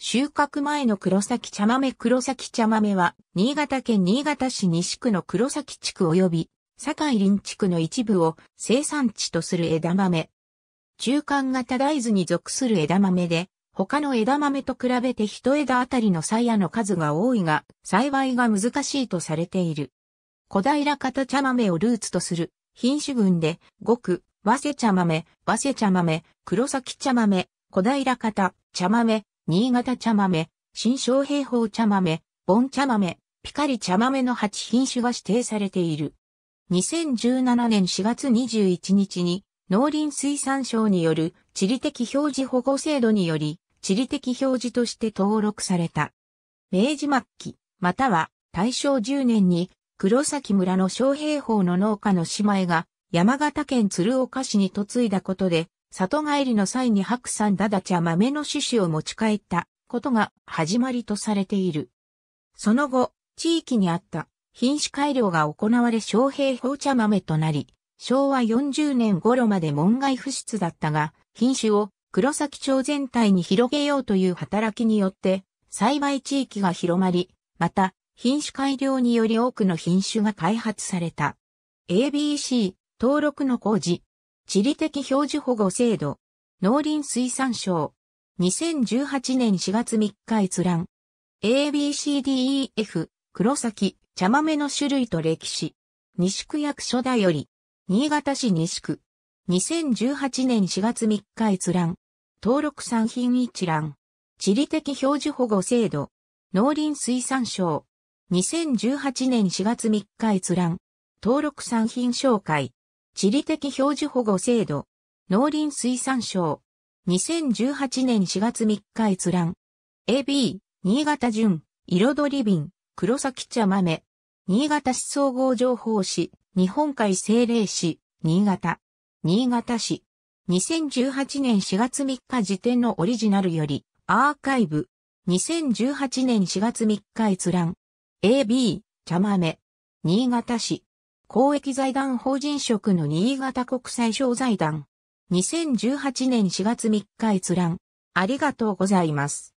収穫前の黒崎茶豆黒崎茶豆は、新潟県新潟市西区の黒崎地区及び、堺林地区の一部を生産地とする枝豆。中間型大豆に属する枝豆で、他の枝豆と比べて一枝あたりの鞘の数が多いが、栽培が難しいとされている。小平型茶豆をルーツとする品種群で、ごく、わ瀬茶豆、わ瀬茶豆、黒崎茶豆、小平型、茶豆、新潟茶豆、新商平法茶豆、盆茶豆、ピカリ茶豆の8品種が指定されている。2017年4月21日に農林水産省による地理的表示保護制度により地理的表示として登録された。明治末期、または大正10年に黒崎村の昌平法の農家の姉妹が山形県鶴岡市に嫁いだことで里帰りの際に白山ダダ茶豆の種子を持ち帰ったことが始まりとされている。その後、地域にあった品種改良が行われ昌平放茶豆となり、昭和40年頃まで門外不出だったが、品種を黒崎町全体に広げようという働きによって、栽培地域が広まり、また、品種改良により多くの品種が開発された。ABC 登録の工事、地理的表示保護制度。農林水産省。2018年4月3日閲覧。ABCDEF、黒崎、茶豆の種類と歴史。西区役所だより。新潟市西区。2018年4月3日閲覧。登録産品一覧。地理的表示保護制度。農林水産省。2018年4月3日閲覧。登録産品紹介。地理的表示保護制度、農林水産省、2018年4月3日閲覧、AB、新潟純、彩り瓶、黒崎茶豆、新潟市総合情報誌、日本海政令市、新潟、新潟市、2018年4月3日時点のオリジナルより、アーカイブ、2018年4月3日閲覧、AB、茶豆、新潟市、公益財団法人職の新潟国際小財団。2018年4月3日閲覧。ありがとうございます。